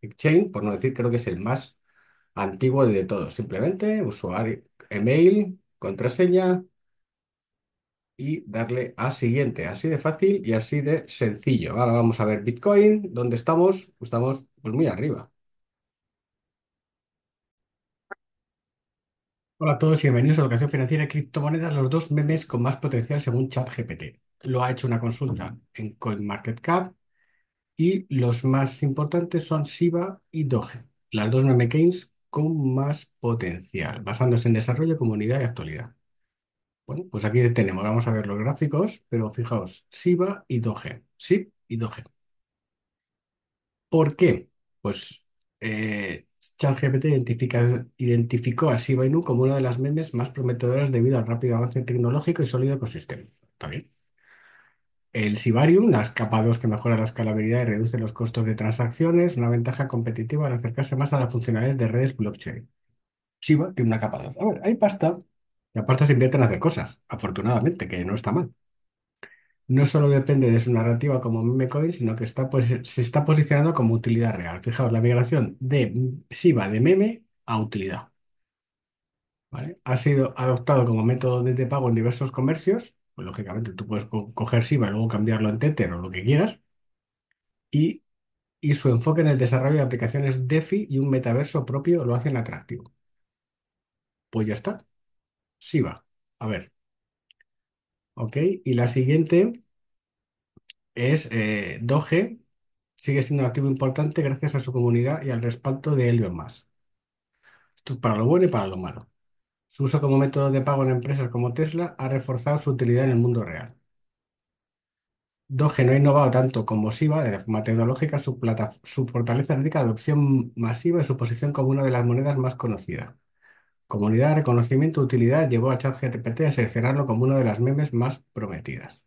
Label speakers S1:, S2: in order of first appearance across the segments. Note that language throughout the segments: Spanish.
S1: Exchange, por no decir, creo que es el más antiguo de todos. Simplemente usuario, email, contraseña y darle a siguiente. Así de fácil y así de sencillo. Ahora vamos a ver Bitcoin, ¿dónde estamos? Estamos pues muy arriba. Hola a todos y bienvenidos a Educación Financiera y Criptomonedas, los dos memes con más potencial según ChatGPT. Lo ha hecho una consulta en CoinMarketCap y los más importantes son SIBA y Doge, las dos meme con más potencial, basándose en desarrollo, comunidad y actualidad. Bueno, pues aquí tenemos, vamos a ver los gráficos, pero fijaos, SIBA y Doge, SIB y Doge. ¿Por qué? Pues eh, ChatGPT identificó a y Inu como una de las memes más prometedoras debido al rápido avance tecnológico y sólido ecosistema. Está bien el Sibarium, la capa 2 que mejora la escalabilidad y reduce los costos de transacciones, una ventaja competitiva al acercarse más a las funcionalidades de redes blockchain. Shiba tiene una capa 2. A ver, hay pasta. La pasta se invierte en hacer cosas, afortunadamente, que no está mal. No solo depende de su narrativa como memecoin, sino que está, pues, se está posicionando como utilidad real. Fijaos, la migración de Shiba de meme a utilidad. ¿Vale? Ha sido adoptado como método de pago en diversos comercios pues, lógicamente tú puedes coger Siba y luego cambiarlo en Tether o lo que quieras. Y, su enfoque en el desarrollo de aplicaciones DeFi y un metaverso propio lo hacen atractivo. Pues ya está. Siba. A ver. Ok. Y la siguiente es eh, Doge. Sigue siendo un activo importante gracias a su comunidad y al respaldo de Elon Musk. Esto es para lo bueno y para lo malo. Su uso como método de pago en empresas como Tesla ha reforzado su utilidad en el mundo real. Doge no ha innovado tanto como SIBA de forma tecnológica, su, fortaleza radica de adopción masiva y su posición como una de las monedas más conocidas. Comunidad, reconocimiento, utilidad llevó a ChatGPT a seleccionarlo como una de las memes más prometidas,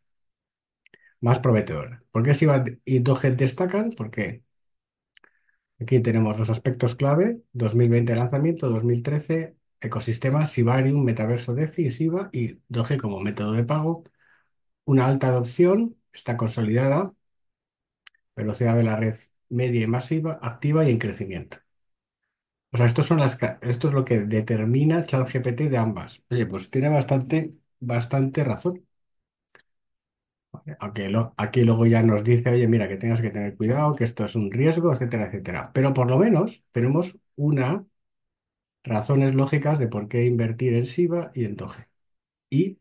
S1: más prometedoras. ¿Por qué SIBA y Doge destacan? Porque aquí tenemos los aspectos clave, 2020 lanzamiento, 2013 Ecosistema, Sibarium, Metaverso DeFi y Siba y Doge como método de pago. Una alta adopción, está consolidada, velocidad de la red media y masiva, activa y en crecimiento. O sea, estos son las, esto es lo que determina ChatGPT de ambas. Oye, pues tiene bastante, bastante razón. Aunque aquí luego ya nos dice, oye, mira, que tengas que tener cuidado, que esto es un riesgo, etcétera, etcétera. Pero por lo menos tenemos una razones lógicas de por qué invertir en SIVA y en Doge. Y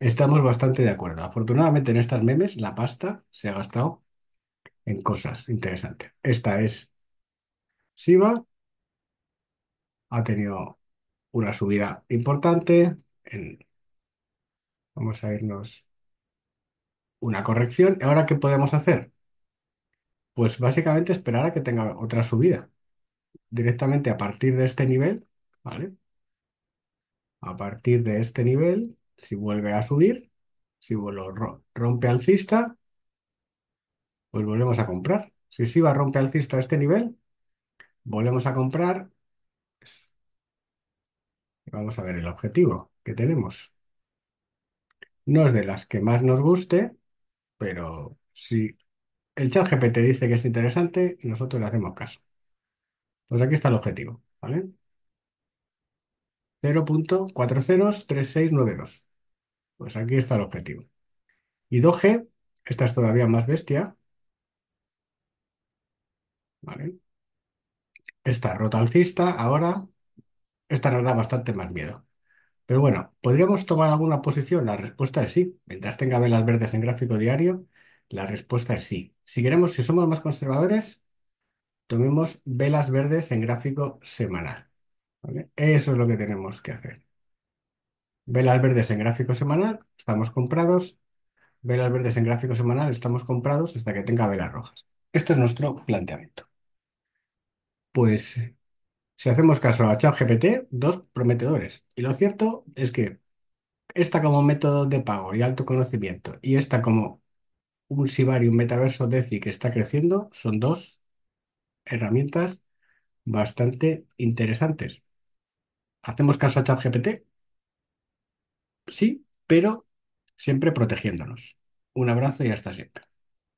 S1: estamos bastante de acuerdo. Afortunadamente en estas memes la pasta se ha gastado en cosas interesantes. Esta es SIVA ha tenido una subida importante. Vamos a irnos una corrección. ¿Y ¿Ahora qué podemos hacer? Pues básicamente esperar a que tenga otra subida. Directamente a partir de este nivel ¿vale? A partir de este nivel, si vuelve a subir, si vuelvo, rompe alcista, pues volvemos a comprar. Si a romper alcista a este nivel, volvemos a comprar. Vamos a ver el objetivo que tenemos. No es de las que más nos guste, pero si el chat te dice que es interesante, nosotros le hacemos caso. Pues aquí está el objetivo, ¿vale? 0.403692. Pues aquí está el objetivo. Y 2G, esta es todavía más bestia. Vale. Esta rota alcista ahora, esta nos da bastante más miedo. Pero bueno, ¿podríamos tomar alguna posición? La respuesta es sí. Mientras tenga velas verdes en gráfico diario, la respuesta es sí. Si queremos, si somos más conservadores, tomemos velas verdes en gráfico semanal. Eso es lo que tenemos que hacer. Velas verdes en gráfico semanal, estamos comprados. Velas verdes en gráfico semanal, estamos comprados hasta que tenga velas rojas. Esto es nuestro planteamiento. Pues si hacemos caso a ChatGPT, dos prometedores. Y lo cierto es que esta como método de pago y alto conocimiento y esta como un Sibar y un metaverso DeFi que está creciendo son dos herramientas bastante interesantes. ¿Hacemos caso a ChatGPT? Sí, pero siempre protegiéndonos. Un abrazo y hasta siempre.